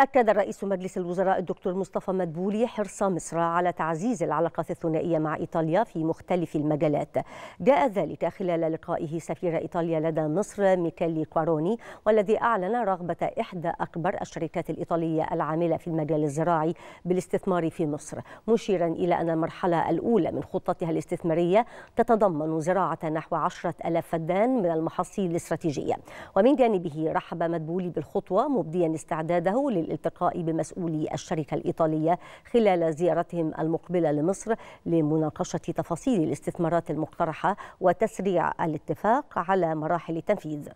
أكد رئيس مجلس الوزراء الدكتور مصطفى مدبولي حرص مصر على تعزيز العلاقات الثنائية مع إيطاليا في مختلف المجالات جاء ذلك خلال لقائه سفير إيطاليا لدى مصر ميكالي كواروني والذي أعلن رغبة إحدى أكبر الشركات الإيطالية العاملة في المجال الزراعي بالاستثمار في مصر مشيرا إلى أن المرحلة الأولى من خطتها الاستثمارية تتضمن زراعة نحو عشرة ألاف فدان من المحاصيل الاستراتيجية ومن جانبه رحب مدبولي بالخطوة مبديا استعداده لل الالتقاء بمسؤولي الشركة الإيطالية خلال زيارتهم المقبلة لمصر لمناقشة تفاصيل الاستثمارات المقترحة وتسريع الاتفاق على مراحل التنفيذ